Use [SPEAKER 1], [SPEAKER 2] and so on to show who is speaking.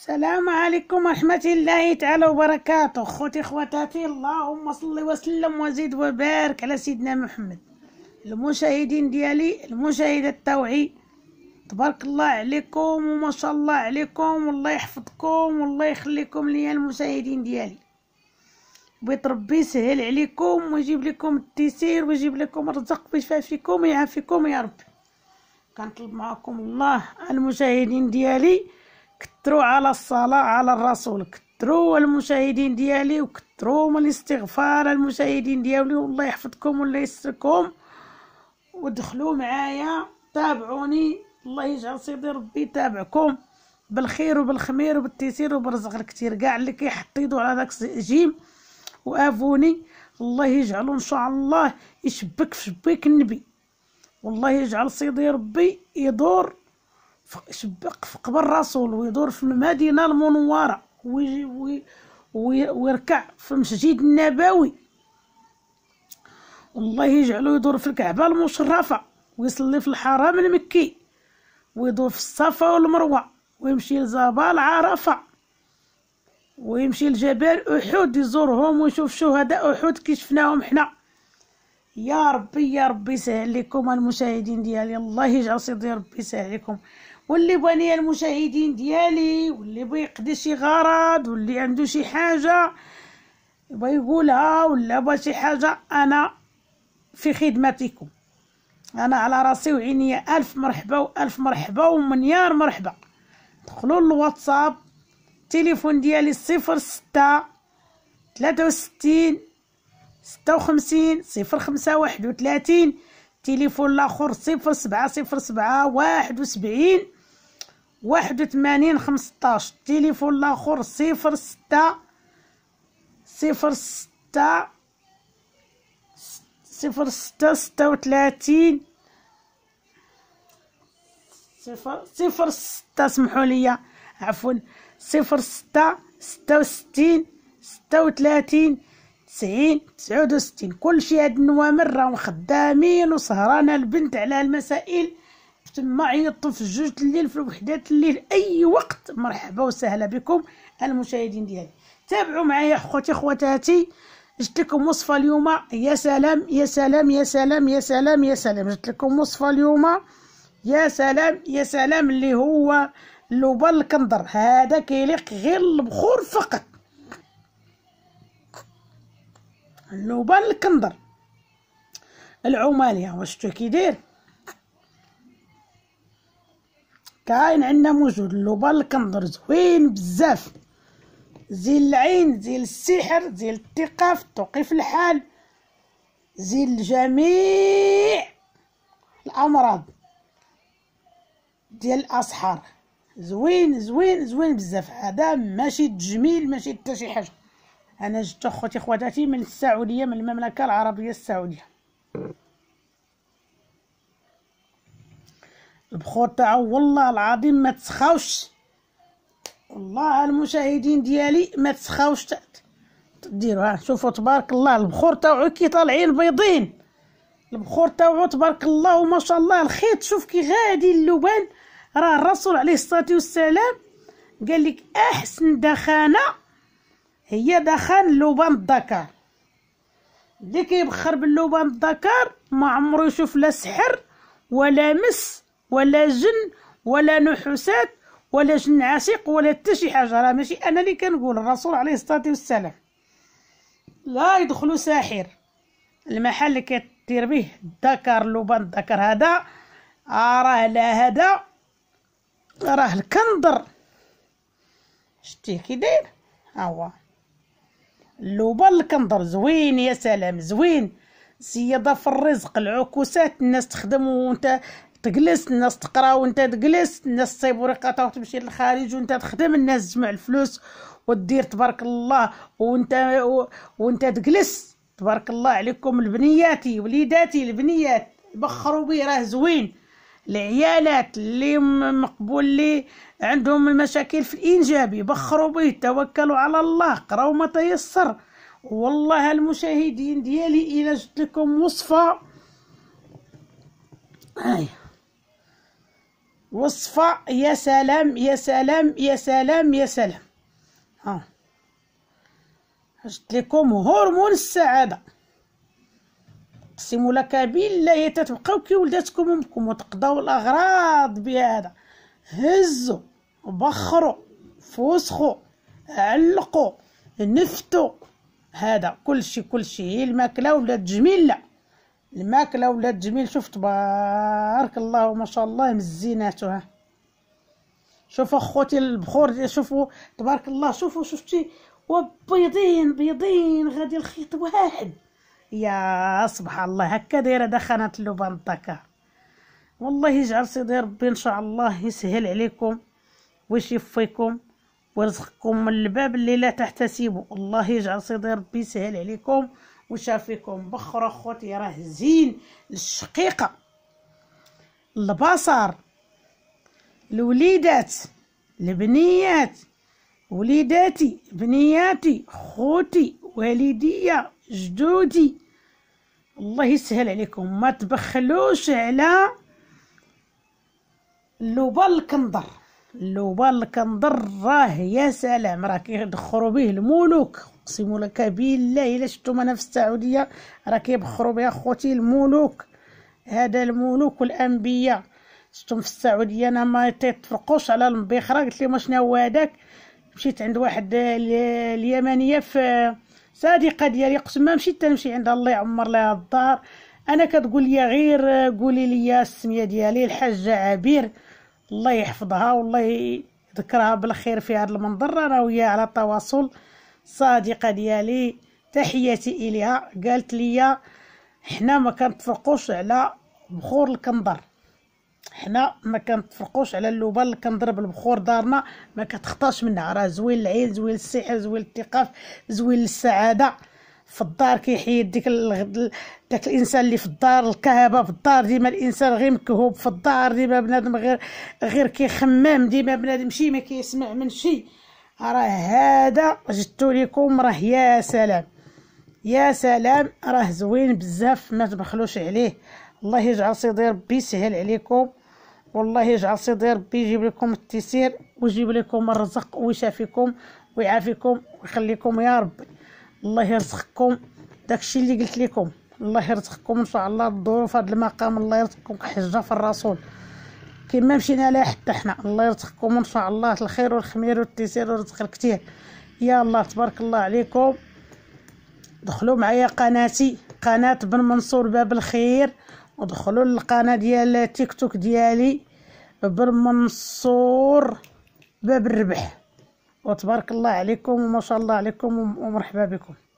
[SPEAKER 1] السلام عليكم ورحمة الله تعالى وبركاته خوتي خواتاتي اللهم صل وسلم وزيد وبارك على سيدنا محمد المشاهدين ديالي المشاهدة التوعي تبارك الله عليكم وما شاء الله عليكم والله يحفظكم والله يخليكم ليا المشاهدين ديالي بيت ربي يسهل عليكم ويجيب لكم التيسير ويجيب لكم الرزق ويشفى ويعافيكم يا ربي كنطلب معكم الله المشاهدين ديالي كثروا على الصلاة على الرسول كثروا المشاهدين ديالي وكثروا من الاستغفار المشاهدين ديالي والله يحفظكم والله يسركم ودخلوا معايا تابعوني الله يجعل سيدي ربي يتابعكم بالخير وبالخمير وبالتيسير وبرزق الكثير كاع اللي كيحط يدو على داك جيم وافوني الله يجعلو ان شاء الله يشبك في شبيك النبي والله يجعل سيدي ربي يدور شبق في قبر الرسول ويدور في المدينة المنورة ويجي وي ويركع في المسجد النبوي والله يجعله يدور في الكعبة المشرفة ويصلي في الحرم المكي ويدور في الصفا والمروة ويمشي لزبال عرفة ويمشي لجبال أحد يزورهم ويشوف شهداء أحد كي شفناهم حنا يا ربي يا ربي يسهل لكم المشاهدين ديالي الله يجعل سيدي ربي يسهل لكم واللي بانيا المشاهدين ديالي واللي يقضي شي غرض واللي عنده شي حاجه بغى يقولها ولا بغى شي حاجه انا في خدمتكم انا على راسي وعينيا الف مرحبا والف مرحبا ومنيار مرحبا دخلوا للواتساب التليفون ديالي صفر ستة تلاتة وستين ستة وخمسين صفر خمسة واحد وثلاثين تليفون لاخر صفر سبعة صفر سبعة واحد وسبعين واحد وثمانين خمسطاش التليفون لاخر صفر ستة صفر ستة صفر ستة ستة وثلاثين صفر صفر ستة سمحوا لي عفوا صفر ستة ستة وستين ستة وثلاثين تسعين تسعود وستين كلشي هاد النوامر راهم خدامين وسهرانة البنت على المسائل تما عيطوا في جوج الليل في وحدات الليل اي وقت مرحبا وسهلا بكم المشاهدين ديالي تابعوا معايا خوتي خواتاتي جبت لكم وصفه اليوم يا سلام يا سلام يا سلام يا سلام يا سلام جبت لكم وصفه اليوم يا سلام يا سلام اللي هو اللبان الكندر هذا كيليق غير البخور فقط اللبان الكندر العماليه واش كي داير كاين عندنا موجود اللوبال الكندر زوين بزاف زين العين زين السحر زين الثقة في التوقيف الحال زين جميع الأمراض ديال الأسحار زوين زوين زوين بزاف هذا ماشي تجميل ماشي حتى شي حاجه انا جبت اخوتي خواتاتي من السعوديه من المملكه العربيه السعوديه البخور تاعو والله العظيم ما تسخاوش والله المشاهدين ديالي ما تسخاوش ديروا ها شوفوا تبارك الله البخور تاعو كي طالعين بيضين البخور تاعو تبارك الله وما شاء الله الخيط شوف كي غادي اللبان راه الرسول عليه الصلاه والسلام قال لك احسن دخانه هي دخان اللبان الذكر اللي كيبخر باللبان الذكر ما عمرو يشوف لا سحر ولا مس ولا جن ولا نحوسات ولا جن عاشق ولا حتى شي حاجه راه ماشي انا اللي كنقول الرسول عليه الصلاه والسلام لا يدخلوا ساحر المحل اللي كدير به الذكر لبن الذكر هذا آه، راه لا هذا راه الكندر شتيه كي داير ها هو اللوبه الكندر زوين يا سلام زوين زيادة في الرزق العكوسات الناس تخدم وانت تجلس الناس تقرا وانت تجلس الناس تصيب ورقتها وتمشي للخارج وانت تخدم الناس تجمع الفلوس ودير تبارك الله وانت و... وانت تجلس تبارك الله عليكم البنياتي وليداتي البنيات بخروا بيه راه زوين العيالات اللي مقبول لي عندهم المشاكل في الانجاب بخروا بيه توكلوا على الله قراو ما تيسر والله المشاهدين ديالي الى جبت لكم وصفه هاي وصفة يا سلام يا سلام يا سلام يا سلام ها جبت لكم هرمون السعادة اقسم لك بالله تتبقاو كي ولداتكم امكم وتقضاو الاغراض بهذا هزوا بخروا فوسخوا علقوا نفتوا هذا كلشي كلشي هي الماكله ولات جميله الماكله ولات جميل شوف تبارك الله ما شاء الله مزيناتها شوفوا اخوتي البخور شوفوا تبارك الله شوفوا شفتي وبيضين بيضين غادي الخيط واحد يا سبحان الله هكا دايره دخنت اللبان الطاكه والله يجعل سيدي ربي ان شاء الله يسهل عليكم ويشفيكم ويرزقكم من الباب اللي لا تحتسبوا الله يجعل سيدي ربي يسهل عليكم وشافيكم فيكم بخرة خوتي راه زين الشقيقة البصر الوليدات البنيات وليداتي بنياتي خوتي والدية جدودي الله يسهل عليكم ما تبخلوش على اللوبة الكندر اللوبة الكندر راه يا سلام راه كيدخروا به الملوك اقسم لك بالله الا شفتم انا في السعوديه راه كيبخروا بها خوتي الملوك هذا الملوك والانبياء شفتم في السعوديه انا ما تيتفرقوش على المبيخره قلت لهم شنو هو هذاك مشيت عند واحد اليمنيه في صديقه ديالي قسم ما مشيت تنمشي عندها الله يعمر لها الدار انا كتقول لي غير قولي لي السميه ديالي الحاجه عبير الله يحفظها والله يذكرها بالخير في هذا المنظر راه على تواصل صديقه ديالي تحياتي اليها قالت لي حنا ما كنتفرقوش على بخور الكندر حنا ما كنتفرقوش على اللوبال اللي كنضرب البخور دارنا ما كتخطاش منها راه زوين العين زوين السحر زوين الثقاف زوين السعاده في الدار كيحيد ديك داك الانسان اللي في الدار الكهبه في الدار ديما الانسان غير مكهوب في الدار ديما بنادم غير غير كيخمم ديما بنادم شي ما كيسمع من شي راه هذا جبتو لكم راه يا سلام يا سلام راه زوين بزاف ما تبخلوش عليه الله يجعل سيدي ربي يسهل عليكم والله يجعل سيدي ربي يجيب لكم التيسير ويجيب لكم الرزق ويشافيكم ويعافيكم ويخليكم يا ربي الله يرزقكم داكشي اللي قلت لكم الله يرزقكم ان شاء الله الظروف هذا المقام الله يرزقكم حجه في الرسول كيما مشينا لها حتى حنا الله يرزقكم ان شاء الله الخير والخمير والتيسير والرزق الكثير يا الله تبارك الله عليكم دخلوا معايا قناتي قناه بن منصور باب الخير ودخلوا للقناه ديال تيك توك ديالي بن منصور باب الربح وتبارك الله عليكم وما شاء الله عليكم ومرحبا بكم